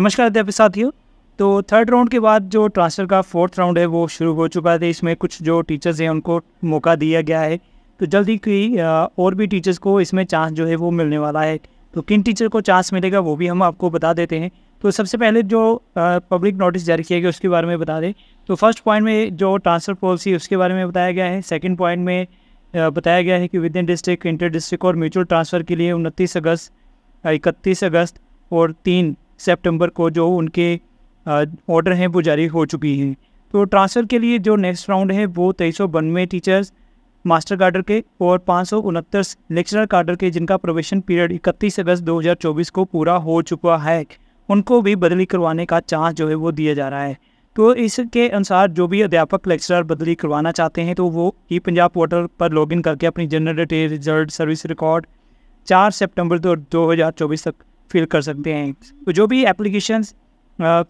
नमस्कार अध्यापक साथियों तो थर्ड राउंड के बाद जो ट्रांसफ़र का फोर्थ राउंड है वो शुरू हो चुका है इसमें कुछ जो टीचर्स हैं उनको मौका दिया गया है तो जल्दी की और भी टीचर्स को इसमें चांस जो है वो मिलने वाला है तो किन टीचर को चांस मिलेगा वो भी हम आपको बता देते हैं तो सबसे पहले जो पब्लिक नोटिस जारी किया गया उसके बारे में बता दें तो फर्स्ट पॉइंट में जो ट्रांसफ़र पॉलिसी उसके बारे में बताया गया है सेकेंड पॉइंट में बताया गया है कि within district inter district और म्यूचुअल ट्रांसफ़र के लिए उनतीस अगस्त इकतीस अगस्त और तीन सितंबर को जो उनके ऑर्डर हैं वो जारी हो चुकी हैं तो ट्रांसफ़र के लिए जो नेक्स्ट राउंड है वो तेईस सौ टीचर्स मास्टर कार्डर के और पाँच सौ उनहत्तर लेक्चरर कार्डर के जिनका प्रोवेशन पीरियड इकतीस अगस्त 2024 को पूरा हो चुका है उनको भी बदली करवाने का चांस जो है वो दिया जा रहा है तो इसके अनुसार जो भी अध्यापक लेक्चरर बदली करवाना चाहते हैं तो वो ई पंजाब पोर्टल पर लॉगिन करके अपनी डिटेल रिजल्ट सर्विस रिकॉर्ड चार सेप्टेम्बर दो हज़ार चौबीस तक फिल कर सकते हैं तो जो भी एप्लीकेशन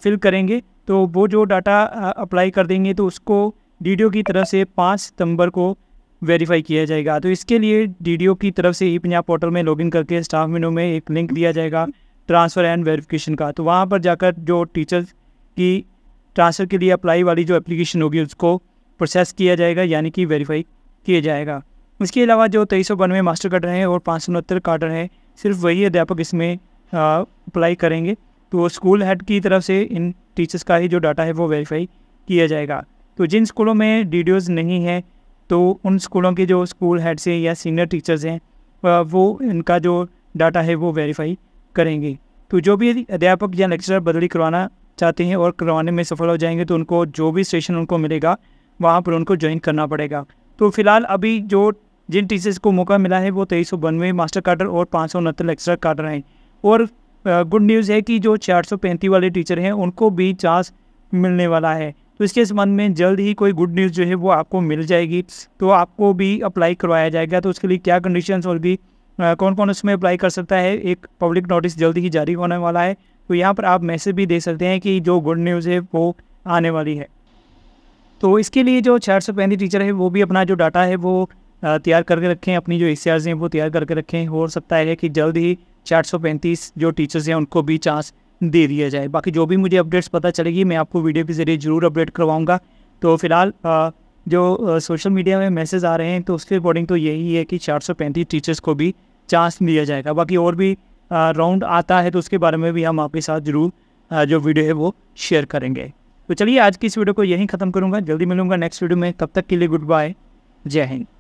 फिल करेंगे तो वो जो डाटा अप्लाई कर देंगे तो उसको डी की तरफ से पाँच सितंबर को वेरीफाई किया जाएगा तो इसके लिए डी की तरफ से ई पंजाब पोर्टल में लॉगिन करके स्टाफ मेनू में एक लिंक दिया जाएगा ट्रांसफ़र एंड वेरिफिकेशन का तो वहाँ पर जाकर जो टीचर्स की ट्रांसफ़र के लिए अप्लाई वाली जो एप्लीकेशन होगी उसको प्रोसेस किया जाएगा यानी कि वेरीफाई किया जाएगा इसके अलावा जो तेईस बानवे मास्टर कार्डर हैं और पाँच सौ उनहत्तर हैं सिर्फ वही अध्यापक इसमें अप्लाई करेंगे तो स्कूल हेड की तरफ से इन टीचर्स का ही जो डाटा है वो वेरीफाई किया जाएगा तो जिन स्कूलों में डी नहीं है तो उन स्कूलों के जो स्कूल हेड से या सीनियर टीचर्स हैं वो इनका जो डाटा है वो वेरीफाई करेंगे तो जो भी अध्यापक या लेक्चरर बदली करवाना चाहते हैं और करवाने में सफल हो जाएंगे तो उनको जो भी स्टेशन उनको मिलेगा वहाँ पर उनको ज्वाइन करना पड़ेगा तो फिलहाल अभी जो जिन टीचर्स को मौका मिला है वो तेईस सौ मास्टर कार्डर और पाँच सौ उनहत्तर लेक्चर हैं और गुड न्यूज़ है कि जो चार वाले टीचर हैं उनको भी चांस मिलने वाला है तो इसके संबंध में जल्द ही कोई गुड न्यूज़ जो है वो आपको मिल जाएगी तो आपको भी अप्लाई करवाया जाएगा तो उसके लिए क्या कंडीशंस और भी कौन कौन उसमें अप्लाई कर सकता है एक पब्लिक नोटिस जल्द ही जारी होने वाला है तो यहाँ पर आप मैसेज भी दे सकते हैं कि जो गुड न्यूज़ है वो आने वाली है तो इसके लिए जो चार सौ पैंतीस टीचर है वो भी अपना जो डाटा है वो तैयार करके रखें अपनी जो इश्तिहार हैं वो तैयार करके रखें हो सकता है कि जल्द ही 435 जो टीचर्स हैं उनको भी चांस दे दिया जाए बाकी जो भी मुझे अपडेट्स पता चलेगी मैं आपको वीडियो के ज़रिए ज़रूर अपडेट करवाऊँगा तो फिलहाल जो सोशल मीडिया में मैसेज आ रहे हैं तो उसके अकॉर्डिंग तो यही है कि चार टीचर्स को भी चांस दिया जाएगा बाकी और भी राउंड आता है तो उसके बारे में भी हम आपके साथ ज़रूर जो वीडियो है वो शेयर करेंगे तो चलिए आज की इस वीडियो को यहीं ख़त्म करूँगा जल्दी मिलूँगा नेक्स्ट वीडियो में तब तक के लिए गुड बाय जय हिंद